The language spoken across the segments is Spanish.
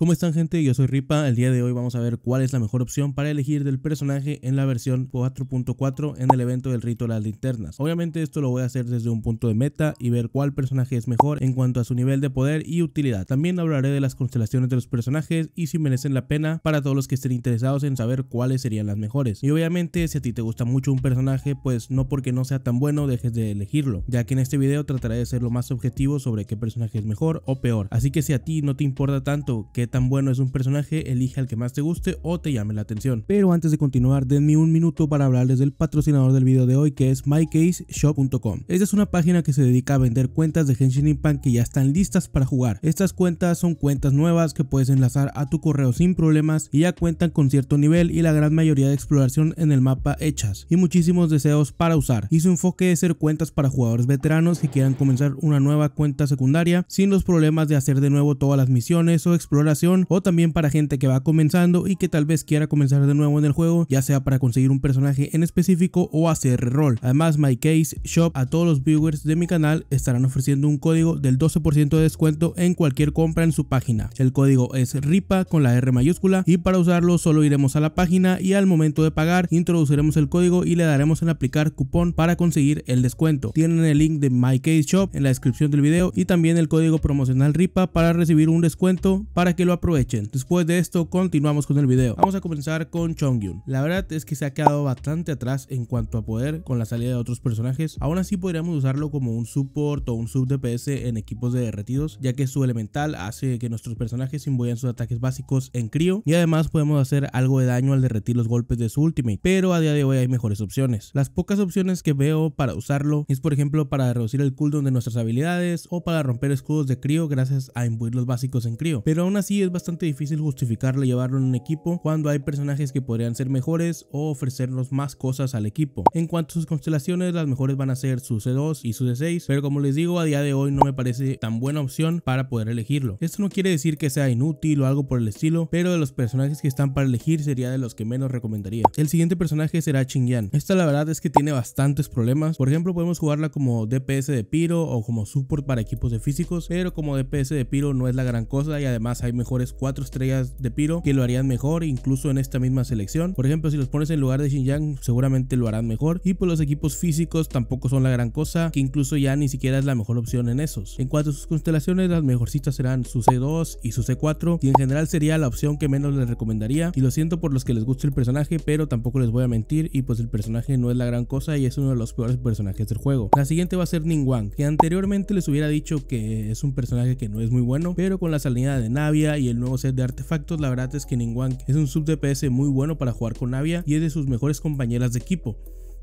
¿Cómo están gente? Yo soy Ripa, el día de hoy vamos a ver cuál es la mejor opción para elegir del personaje en la versión 4.4 en el evento del rito de las linternas. Obviamente esto lo voy a hacer desde un punto de meta y ver cuál personaje es mejor en cuanto a su nivel de poder y utilidad. También hablaré de las constelaciones de los personajes y si merecen la pena para todos los que estén interesados en saber cuáles serían las mejores. Y obviamente si a ti te gusta mucho un personaje pues no porque no sea tan bueno dejes de elegirlo, ya que en este video trataré de ser lo más objetivo sobre qué personaje es mejor o peor. Así que si a ti no te importa tanto que tan bueno es un personaje, elige al que más te guste o te llame la atención. Pero antes de continuar, denme un minuto para hablarles del patrocinador del video de hoy que es mycaseshop.com. Esta es una página que se dedica a vender cuentas de Genshin Impact que ya están listas para jugar. Estas cuentas son cuentas nuevas que puedes enlazar a tu correo sin problemas y ya cuentan con cierto nivel y la gran mayoría de exploración en el mapa hechas y muchísimos deseos para usar. Y su enfoque es ser cuentas para jugadores veteranos que quieran comenzar una nueva cuenta secundaria sin los problemas de hacer de nuevo todas las misiones o exploraciones o también para gente que va comenzando y que tal vez quiera comenzar de nuevo en el juego, ya sea para conseguir un personaje en específico o hacer rol. Además, My Case Shop a todos los viewers de mi canal estarán ofreciendo un código del 12% de descuento en cualquier compra en su página. El código es RIPA con la R mayúscula y para usarlo solo iremos a la página y al momento de pagar introduciremos el código y le daremos en aplicar cupón para conseguir el descuento. Tienen el link de My Case Shop en la descripción del video y también el código promocional RIPA para recibir un descuento para que lo aprovechen. Después de esto continuamos con el video. Vamos a comenzar con Chongyun. La verdad es que se ha quedado bastante atrás en cuanto a poder con la salida de otros personajes. Aún así podríamos usarlo como un support o un sub DPS en equipos de derretidos, ya que su elemental hace que nuestros personajes imbuyan sus ataques básicos en crío y además podemos hacer algo de daño al derretir los golpes de su ultimate, pero a día de hoy hay mejores opciones. Las pocas opciones que veo para usarlo es por ejemplo para reducir el cooldown de nuestras habilidades o para romper escudos de crío gracias a imbuir los básicos en crío, pero aún así es bastante difícil justificarle llevarlo en un equipo cuando hay personajes que podrían ser mejores o ofrecernos más cosas al equipo. En cuanto a sus constelaciones, las mejores van a ser su C2 y su C6, pero como les digo, a día de hoy no me parece tan buena opción para poder elegirlo. Esto no quiere decir que sea inútil o algo por el estilo, pero de los personajes que están para elegir sería de los que menos recomendaría. El siguiente personaje será Chingyan. Esta la verdad es que tiene bastantes problemas. Por ejemplo, podemos jugarla como DPS de Piro o como support para equipos de físicos, pero como DPS de Piro no es la gran cosa y además hay mejor cuatro estrellas de Piro que lo harían mejor, incluso en esta misma selección. Por ejemplo, si los pones en lugar de Xinjiang, seguramente lo harán mejor. Y por pues, los equipos físicos tampoco son la gran cosa, que incluso ya ni siquiera es la mejor opción en esos. En cuanto a sus constelaciones, las mejorcitas serán su C2 y su C4, y en general sería la opción que menos les recomendaría. Y lo siento por los que les gusta el personaje, pero tampoco les voy a mentir, y pues el personaje no es la gran cosa y es uno de los peores personajes del juego. La siguiente va a ser Wang, que anteriormente les hubiera dicho que es un personaje que no es muy bueno, pero con la salida de Navia y el nuevo set de artefactos, la verdad es que Ningguang es un sub DPS muy bueno para jugar con Navia y es de sus mejores compañeras de equipo.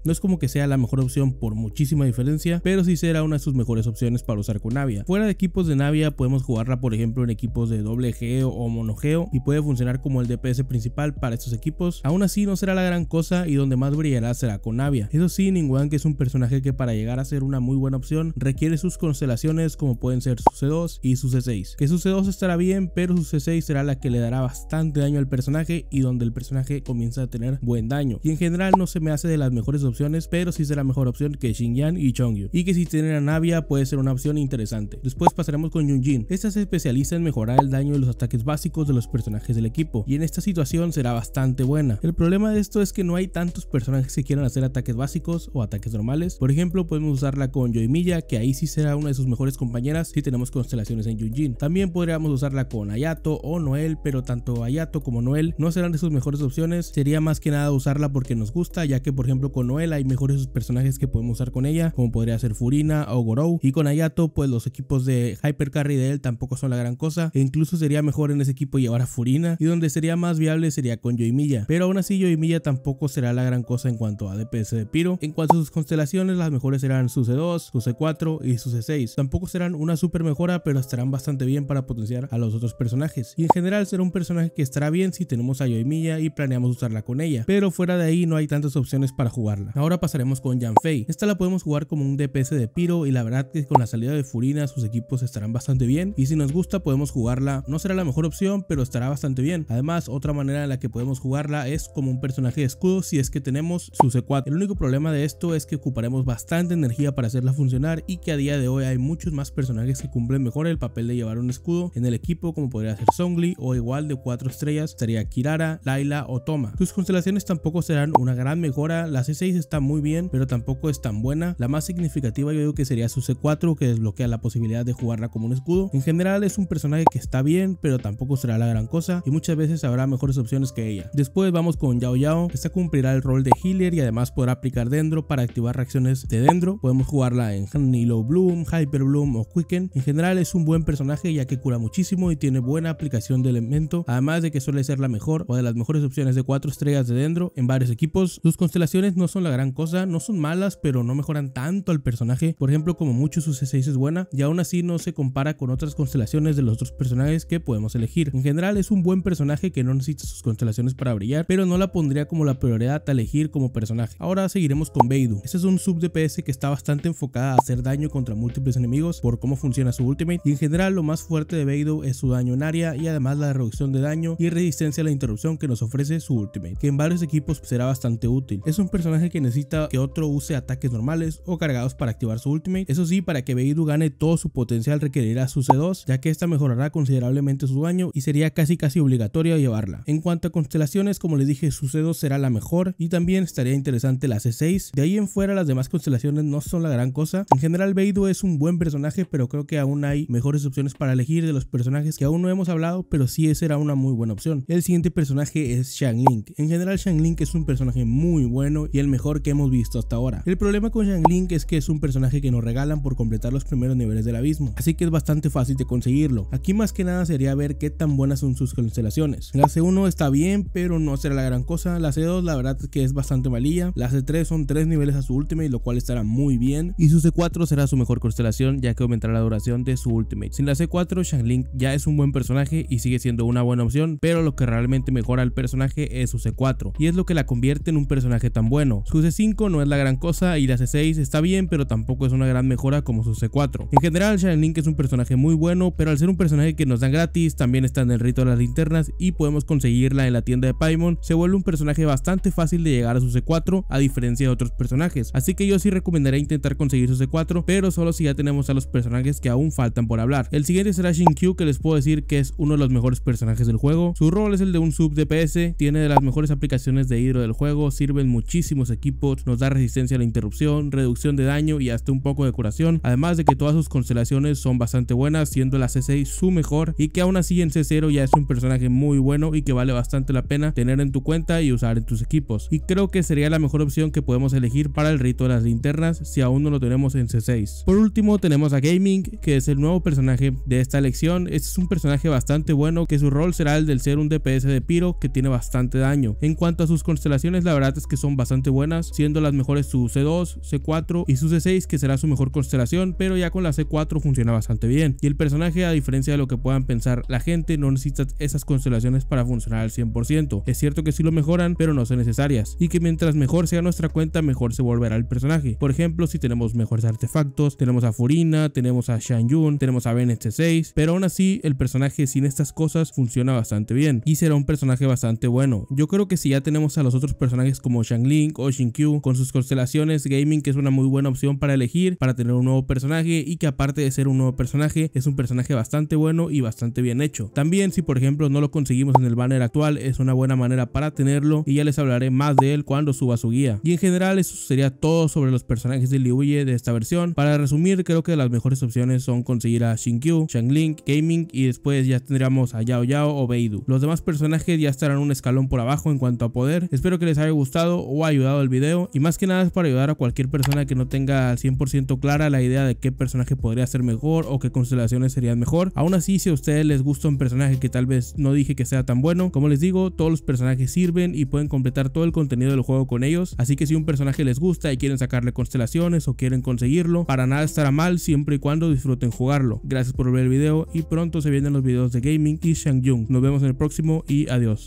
No es como que sea la mejor opción por muchísima diferencia, pero sí será una de sus mejores opciones para usar con Navia. Fuera de equipos de Navia podemos jugarla por ejemplo en equipos de doble geo o monogeo y puede funcionar como el DPS principal para estos equipos. Aún así no será la gran cosa y donde más brillará será con Navia. Eso sí, que es un personaje que para llegar a ser una muy buena opción requiere sus constelaciones como pueden ser su C2 y su C6. Que su C2 estará bien, pero su C6 será la que le dará bastante daño al personaje y donde el personaje comienza a tener buen daño. Y en general no se me hace de las mejores opciones, pero sí será mejor opción que Xinjiang y Chongyu, y que si tienen a Navia puede ser una opción interesante. Después pasaremos con Yunjin, esta se especializa en mejorar el daño de los ataques básicos de los personajes del equipo, y en esta situación será bastante buena. El problema de esto es que no hay tantos personajes que quieran hacer ataques básicos o ataques normales, por ejemplo podemos usarla con Yoimiya, que ahí sí será una de sus mejores compañeras si tenemos constelaciones en Yunjin. También podríamos usarla con Ayato o Noel, pero tanto Ayato como Noel no serán de sus mejores opciones, sería más que nada usarla porque nos gusta, ya que por ejemplo con Noel hay mejores personajes que podemos usar con ella, como podría ser Furina o Gorou. Y con Ayato, pues los equipos de Carry de él tampoco son la gran cosa. E incluso sería mejor en ese equipo llevar a Furina. Y donde sería más viable sería con Yoimiya. Pero aún así, Yoimiya tampoco será la gran cosa en cuanto a DPS de Piro. En cuanto a sus constelaciones, las mejores serán su C2, su C4 y su C6. Tampoco serán una super mejora, pero estarán bastante bien para potenciar a los otros personajes. Y en general será un personaje que estará bien si tenemos a Yoimiya y planeamos usarla con ella. Pero fuera de ahí no hay tantas opciones para jugarla. Ahora pasaremos con Yanfei. Esta la podemos jugar como un DPS de Piro y la verdad que con la salida de Furina sus equipos estarán bastante bien y si nos gusta podemos jugarla. No será la mejor opción pero estará bastante bien. Además otra manera en la que podemos jugarla es como un personaje de escudo si es que tenemos su C4. El único problema de esto es que ocuparemos bastante energía para hacerla funcionar y que a día de hoy hay muchos más personajes que cumplen mejor el papel de llevar un escudo en el equipo como podría ser Songli o igual de 4 estrellas sería Kirara, Laila o Toma. Sus constelaciones tampoco serán una gran mejora, las C6 está muy bien, pero tampoco es tan buena. La más significativa yo digo que sería su C4, que desbloquea la posibilidad de jugarla como un escudo. En general es un personaje que está bien, pero tampoco será la gran cosa y muchas veces habrá mejores opciones que ella. Después vamos con Yao Yao, esta cumplirá el rol de healer y además podrá aplicar Dendro para activar reacciones de Dendro. Podemos jugarla en Nilo Bloom, Hyper Bloom o Quicken. En general es un buen personaje ya que cura muchísimo y tiene buena aplicación de elemento, además de que suele ser la mejor o de las mejores opciones de cuatro estrellas de Dendro en varios equipos. Sus constelaciones no son gran cosa, no son malas, pero no mejoran tanto al personaje. Por ejemplo, como mucho su C6 es buena, y aún así no se compara con otras constelaciones de los otros personajes que podemos elegir. En general es un buen personaje que no necesita sus constelaciones para brillar, pero no la pondría como la prioridad a elegir como personaje. Ahora seguiremos con Beidou. Este es un sub DPS que está bastante enfocada a hacer daño contra múltiples enemigos por cómo funciona su ultimate, y en general lo más fuerte de Beidou es su daño en área y además la reducción de daño y resistencia a la interrupción que nos ofrece su ultimate, que en varios equipos será bastante útil. Es un personaje que necesita que otro use ataques normales o cargados para activar su ultimate. Eso sí, para que Beidou gane todo su potencial requerirá su C2, ya que esta mejorará considerablemente su daño y sería casi casi obligatorio llevarla. En cuanto a constelaciones, como les dije, su C2 será la mejor y también estaría interesante la C6. De ahí en fuera las demás constelaciones no son la gran cosa. En general Beidou es un buen personaje, pero creo que aún hay mejores opciones para elegir de los personajes que aún no hemos hablado, pero sí esa era una muy buena opción. El siguiente personaje es Shang Link. En general Shang Link es un personaje muy bueno y el mejor que hemos visto hasta ahora. El problema con Shang Link es que es un personaje que nos regalan por completar los primeros niveles del abismo, así que es bastante fácil de conseguirlo. Aquí más que nada sería ver qué tan buenas son sus constelaciones. La C1 está bien, pero no será la gran cosa. La C2 la verdad es que es bastante malilla. La C3 son tres niveles a su ultimate, lo cual estará muy bien. Y su C4 será su mejor constelación, ya que aumentará la duración de su ultimate. Sin la C4, Shang Link ya es un buen personaje y sigue siendo una buena opción, pero lo que realmente mejora al personaje es su C4, y es lo que la convierte en un personaje tan bueno c 5 no es la gran cosa y la C6 está bien, pero tampoco es una gran mejora como su C4. En general, Sharon Link es un personaje muy bueno, pero al ser un personaje que nos dan gratis, también está en el rito de las linternas y podemos conseguirla en la tienda de Paimon, se vuelve un personaje bastante fácil de llegar a su C4, a diferencia de otros personajes. Así que yo sí recomendaría intentar conseguir su C4, pero solo si ya tenemos a los personajes que aún faltan por hablar. El siguiente será Shinkyu, que les puedo decir que es uno de los mejores personajes del juego. Su rol es el de un sub DPS, tiene de las mejores aplicaciones de hidro del juego, sirven muchísimos equipos nos da resistencia a la interrupción, reducción de daño y hasta un poco de curación, además de que todas sus constelaciones son bastante buenas, siendo la C6 su mejor y que aún así en C0 ya es un personaje muy bueno y que vale bastante la pena tener en tu cuenta y usar en tus equipos. Y creo que sería la mejor opción que podemos elegir para el rito de las linternas si aún no lo tenemos en C6. Por último tenemos a Gaming, que es el nuevo personaje de esta elección. Este es un personaje bastante bueno que su rol será el del ser un DPS de Piro que tiene bastante daño. En cuanto a sus constelaciones la verdad es que son bastante buenas siendo las mejores su C2, C4 y su C6 que será su mejor constelación, pero ya con la C4 funciona bastante bien. Y el personaje, a diferencia de lo que puedan pensar la gente, no necesita esas constelaciones para funcionar al 100%. Es cierto que sí lo mejoran, pero no son necesarias. Y que mientras mejor sea nuestra cuenta, mejor se volverá el personaje. Por ejemplo, si tenemos mejores artefactos, tenemos a Furina, tenemos a Shang Yun, tenemos a Ben C6, pero aún así el personaje sin estas cosas funciona bastante bien y será un personaje bastante bueno. Yo creo que si ya tenemos a los otros personajes como Shang Ling o Shinkyu con sus constelaciones gaming que es una muy buena opción para elegir, para tener un nuevo personaje y que aparte de ser un nuevo personaje es un personaje bastante bueno y bastante bien hecho. También si por ejemplo no lo conseguimos en el banner actual es una buena manera para tenerlo y ya les hablaré más de él cuando suba su guía. Y en general eso sería todo sobre los personajes de Liuye de esta versión. Para resumir creo que las mejores opciones son conseguir a Shinkyu, Shangling, Gaming y después ya tendríamos a Yao Yao o Beidou. Los demás personajes ya estarán un escalón por abajo en cuanto a poder. Espero que les haya gustado o ayudado video y más que nada es para ayudar a cualquier persona que no tenga al 100% clara la idea de qué personaje podría ser mejor o qué constelaciones serían mejor. Aún así, si a ustedes les gusta un personaje que tal vez no dije que sea tan bueno, como les digo, todos los personajes sirven y pueden completar todo el contenido del juego con ellos, así que si un personaje les gusta y quieren sacarle constelaciones o quieren conseguirlo, para nada estará mal siempre y cuando disfruten jugarlo. Gracias por ver el video y pronto se vienen los videos de gaming y Shang Jung. Nos vemos en el próximo y adiós.